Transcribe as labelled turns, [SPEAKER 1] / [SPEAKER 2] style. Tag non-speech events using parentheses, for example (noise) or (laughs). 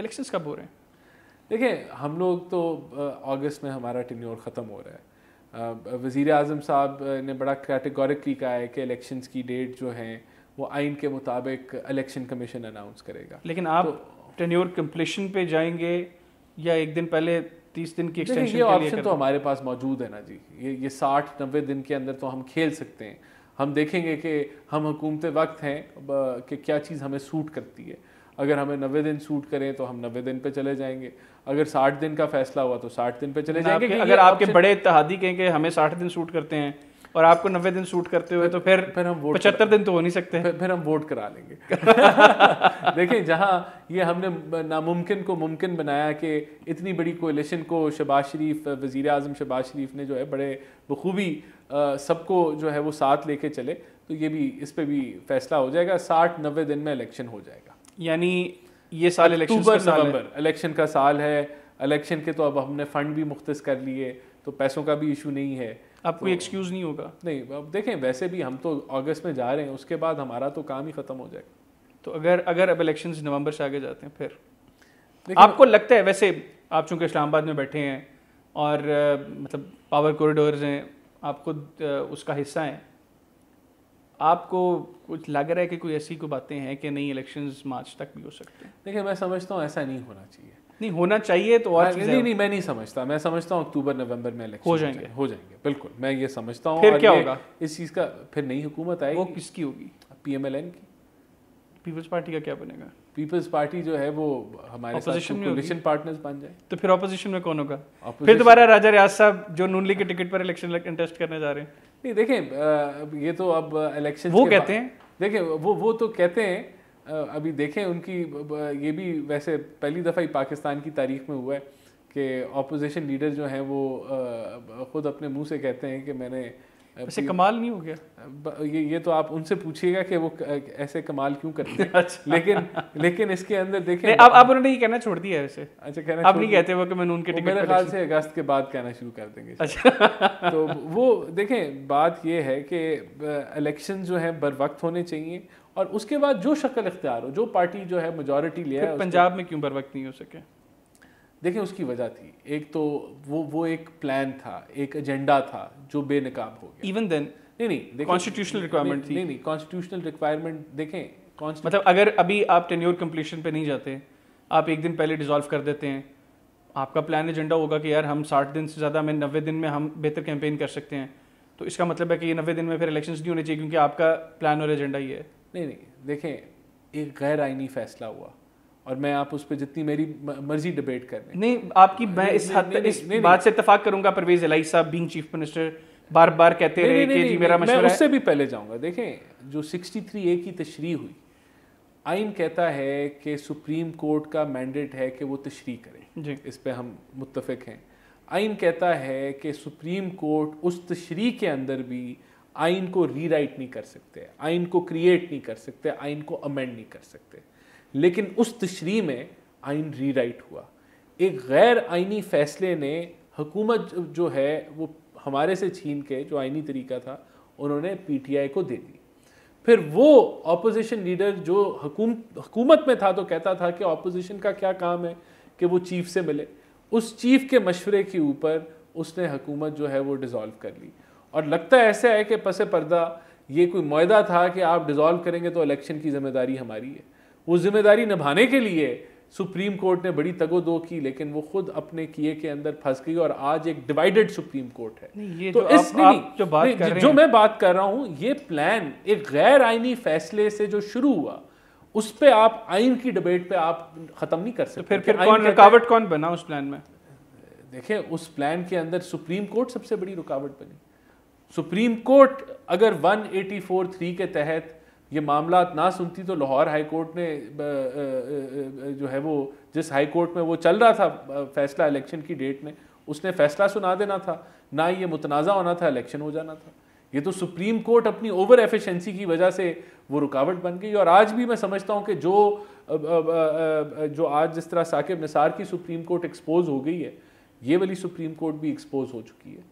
[SPEAKER 1] Elections कब हो रहे हैं देखिए हम लोग तो अगस्त में हमारा टिन्योर ख़त्म हो रहा है वज़ी अजम साहब ने बड़ा कैटेगोरिकली कहा है कि इलेक्शंस की डेट जो है वो आइन के मुताबिक इलेक्शन कमीशन अनाउंस करेगा
[SPEAKER 2] लेकिन आप टेन्योर तो
[SPEAKER 1] कम्पलीशन पे जाएंगे या एक दिन पहले तीस दिन की एक्सटेंशन ये ऑप्शन तो हमारे पास मौजूद है ना जी ये ये साठ नब्बे दिन के अंदर तो हम खेल सकते हैं हम देखेंगे कि हम हुकूमत वक्त हैं कि क्या चीज़ हमें सूट करती है अगर हमें नब्बे दिन सूट करें तो हम नब्बे दिन पे चले जाएंगे अगर साठ दिन का फैसला हुआ तो साठ दिन पे चले जाएंगे आपके, अगर आपके बड़े
[SPEAKER 2] इतिहादी कहें कि हमें साठ दिन सूट करते हैं और आपको नब्बे दिन सूट करते हुए तो फिर फिर हम वोट पचहत्तर दिन
[SPEAKER 1] तो हो नहीं सकते फिर, फिर हम वोट करा लेंगे (laughs) देखिए जहाँ ये हमने नामुमकिन को मुमकिन बनाया कि इतनी बड़ी कोलेशन को शबाज शरीफ वज़ी अजम शबाज शरीफ ने जो है बड़े बखूबी सबको जो है वो साथ लेके चले तो ये भी इस पर भी फैसला हो जाएगा साठ नब्बे दिन में इलेक्शन हो जाएगा
[SPEAKER 2] यानी ये साल इलेक्शन नवंबर
[SPEAKER 1] इलेक्शन का साल है इलेक्शन के तो अब हमने फंड भी मुख्त कर लिए तो पैसों का भी इशू नहीं है आपको तो, एक्सक्यूज़ नहीं होगा नहीं अब देखें वैसे भी हम तो अगस्त में जा रहे हैं उसके बाद हमारा तो काम ही ख़त्म हो जाएगा तो अगर अगर अब इलेक्शन नवंबर से आगे जाते हैं फिर
[SPEAKER 2] आपको लगता है वैसे आप चूँकि इस्लामाबाद में बैठे हैं और मतलब पावर कॉरिडोर हैं आप खुद उसका हिस्सा हैं आपको कुछ लग रहा है कि कोई ऐसी को बातें हैं कि नहीं इलेक्शन मार्च तक भी हो सकते हैं
[SPEAKER 1] देखिए मैं समझता हूँ ऐसा नहीं होना चाहिए नहीं होना चाहिए तो और हाँ, नहीं नहीं मैं नहीं समझता मैं समझता हूँ अक्टूबर नवंबर में इलेक्शन हो जाएंगे हो जाएंगे बिल्कुल मैं ये समझता हूँ फिर क्या होगा इस चीज़ का फिर नई हुकूमत आएगी वो किसकी होगी पी की पीपल्स पार्टी का क्या बनेगा पीपल्स पार्टी जो है वो हमारे कोलिशन पार्टनर्स बन जाए
[SPEAKER 2] तो फिर अपोजिशन में कौन होगा फिर दोबारा राजा रियाज साहब जो नून लीग के टिकट पर इलेक्शन कंटेस्ट करने जा रहे हैं
[SPEAKER 1] नहीं देखें ये तो अब इलेक्शन वो कहते हैं देखें वो वो तो कहते हैं अभी देखें उनकी ये भी वैसे पहली दफ़ा ही पाकिस्तान की तारीख में हुआ है कि ऑपोजिशन लीडर जो हैं वो खुद अपने मुंह से कहते हैं कि मैंने वैसे कमाल नहीं हो गया ये ये तो आप उनसे पूछिएगा कि वो ऐसे कमाल क्यों करते हैं (laughs) अच्छा। लेकिन लेकिन इसके अंदर देखें अब अब उन्होंने ये कहना छोड़ दिया है वैसे अच्छा कहना अब नहीं कहते वो कि मैंने उनके टिकट मेरे ख्याल से अगस्त के बाद कहना शुरू कर देंगे अच्छा (laughs) तो वो देखें बात ये है कि इलेक्शन जो है बर वक्त होने चाहिए और उसके बाद जो शक्ल इख्तियार हो जो पार्टी जो है मेजोरिटी लिया पंजाब में क्यों बर वक्त नहीं हो सके देखिए उसकी वजह थी एक तो वो वो एक प्लान था एक एजेंडा था जो बेनकाब हो गया इवन देन नहीं नहीं कॉन्स्टिट्यूशनल रिक्वायरमेंट थी नहीं नहीं कॉन्स्टिट्यूशनल रिक्वायरमेंट देखें मतलब
[SPEAKER 2] अगर अभी आप टेन्योर कम्प्लीशन पे नहीं जाते आप एक दिन पहले डिजॉल्व कर देते हैं आपका प्लान एजेंडा होगा कि यार हम साठ दिन से ज़्यादा में नब्बे दिन में हम बेहतर कैंपेन कर सकते हैं तो इसका मतलब है कि ये नब्बे दिन में फिर इलेक्शन नहीं होने चाहिए क्योंकि आपका प्लान और
[SPEAKER 1] एजेंडा ही है नहीं नहीं देखें एक गैर आइनी फैसला हुआ और मैं आप उस पर जितनी मेरी मर्जी डिबेट कर नहीं आपकी मैं इस हद तक इस बात से इतफाक करूंगा Pervez Elahi
[SPEAKER 2] sahab being chief minister बार बार कहते रहे कि जी मेरा मशवरा मैं उससे
[SPEAKER 1] भी पहले जाऊंगा देखें जो 63 ए की तशरी हुई आइन कहता है कि सुप्रीम कोर्ट का मैंडेट है कि वो तशरी करे इस पर हम मुतफिक हैं आइन कहता है कि सुप्रीम कोर्ट उस तशरी के अंदर भी आइन को रीराइट नहीं कर सकते आइन को क्रिएट नहीं कर सकते आइन को अमेंड नहीं कर सकते लेकिन उस तशरी में आइन री राइट हुआ एक गैर आइनी फैसले ने हुकूमत जो है वो हमारे से छीन के जो आइनी तरीका था उन्होंने पीटीआई को दे दी फिर वो अपोजिशन लीडर जो हकूमत में था तो कहता था कि अपोजिशन का क्या काम है कि वो चीफ से मिले उस चीफ के मशवरे के ऊपर उसने हकूमत जो है वो डिज़ोल्व कर ली और लगता ऐसा है कि पस पर्दा ये कोई माहा था कि आप डिज़ोल्व करेंगे तो इलेक्शन की जिम्मेदारी हमारी है वो जिम्मेदारी निभाने के लिए सुप्रीम कोर्ट ने बड़ी तगो दो की लेकिन वो खुद अपने किए के अंदर फंस गई और आज एक डिवाइडेड सुप्रीम कोर्ट है ये तो इस आप, नहीं, आप जो बात नहीं, कर रहे जो मैं बात कर रहा हूं ये प्लान एक गैर आइनी फैसले से जो शुरू हुआ उस पर आप आइन की डिबेट पे आप खत्म नहीं कर तो सकते तो फिर फिर कौन रुकावट कौन बना उस प्लान में देखें उस प्लान के अंदर सुप्रीम कोर्ट सबसे बड़ी रुकावट बनी सुप्रीम कोर्ट अगर वन एटी फोर थ्री के तहत ये मामला ना सुनती तो लाहौर हाई कोर्ट ने जो है वो जिस हाई कोर्ट में वो चल रहा था फैसला इलेक्शन की डेट में उसने फैसला सुना देना था ना ये मुतनाज़ा होना था इलेक्शन हो जाना था ये तो सुप्रीम कोर्ट अपनी ओवर एफिशिएंसी की वजह से वो रुकावट बन गई और आज भी मैं समझता हूँ कि जो जो आज जिस तरह साकिब निसार की सुप्रीम कोर्ट एक्सपोज हो गई है ये वाली सुप्रीम कोर्ट भी एक्सपोज हो चुकी है